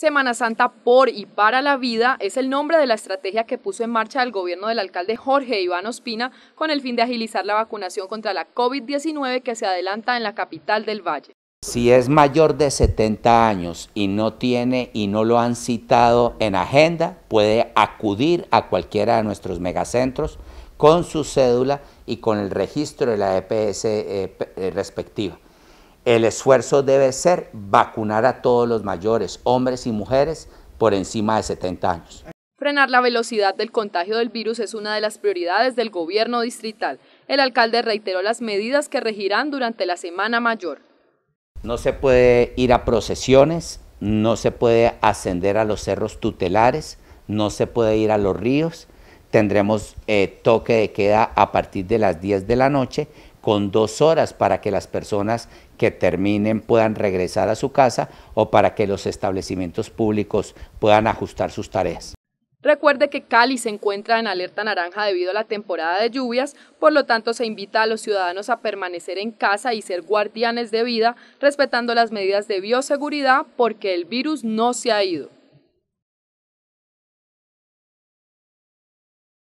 Semana Santa por y para la vida es el nombre de la estrategia que puso en marcha el gobierno del alcalde Jorge Iván Ospina con el fin de agilizar la vacunación contra la COVID-19 que se adelanta en la capital del valle. Si es mayor de 70 años y no tiene y no lo han citado en agenda, puede acudir a cualquiera de nuestros megacentros con su cédula y con el registro de la EPS eh, eh, respectiva. El esfuerzo debe ser vacunar a todos los mayores, hombres y mujeres, por encima de 70 años. Frenar la velocidad del contagio del virus es una de las prioridades del gobierno distrital. El alcalde reiteró las medidas que regirán durante la Semana Mayor. No se puede ir a procesiones, no se puede ascender a los cerros tutelares, no se puede ir a los ríos, tendremos eh, toque de queda a partir de las 10 de la noche con dos horas para que las personas que terminen puedan regresar a su casa o para que los establecimientos públicos puedan ajustar sus tareas. Recuerde que Cali se encuentra en alerta naranja debido a la temporada de lluvias, por lo tanto se invita a los ciudadanos a permanecer en casa y ser guardianes de vida, respetando las medidas de bioseguridad porque el virus no se ha ido.